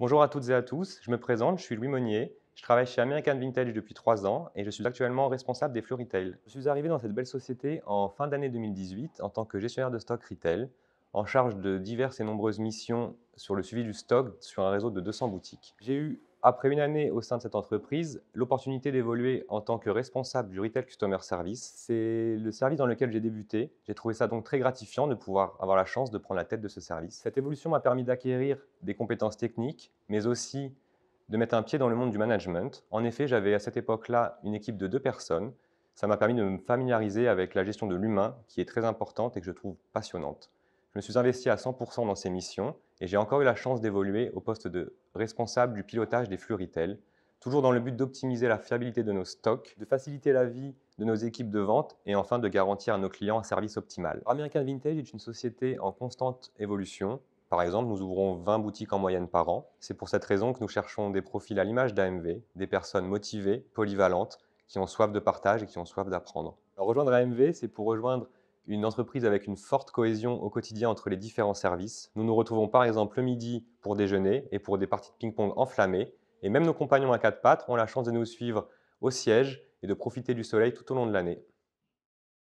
Bonjour à toutes et à tous, je me présente, je suis Louis Monnier, je travaille chez American Vintage depuis 3 ans et je suis actuellement responsable des Flux retail. Je suis arrivé dans cette belle société en fin d'année 2018 en tant que gestionnaire de stock retail, en charge de diverses et nombreuses missions sur le suivi du stock sur un réseau de 200 boutiques. J'ai eu après une année au sein de cette entreprise, l'opportunité d'évoluer en tant que responsable du Retail Customer Service, c'est le service dans lequel j'ai débuté. J'ai trouvé ça donc très gratifiant de pouvoir avoir la chance de prendre la tête de ce service. Cette évolution m'a permis d'acquérir des compétences techniques, mais aussi de mettre un pied dans le monde du management. En effet, j'avais à cette époque-là une équipe de deux personnes. Ça m'a permis de me familiariser avec la gestion de l'humain, qui est très importante et que je trouve passionnante. Je me suis investi à 100% dans ces missions et j'ai encore eu la chance d'évoluer au poste de responsable du pilotage des flux retail, toujours dans le but d'optimiser la fiabilité de nos stocks, de faciliter la vie de nos équipes de vente et enfin de garantir à nos clients un service optimal. American Vintage est une société en constante évolution. Par exemple, nous ouvrons 20 boutiques en moyenne par an. C'est pour cette raison que nous cherchons des profils à l'image d'AMV, des personnes motivées, polyvalentes, qui ont soif de partage et qui ont soif d'apprendre. Rejoindre AMV, c'est pour rejoindre une entreprise avec une forte cohésion au quotidien entre les différents services. Nous nous retrouvons par exemple le midi pour déjeuner et pour des parties de ping-pong enflammées. Et même nos compagnons à quatre pattes ont la chance de nous suivre au siège et de profiter du soleil tout au long de l'année.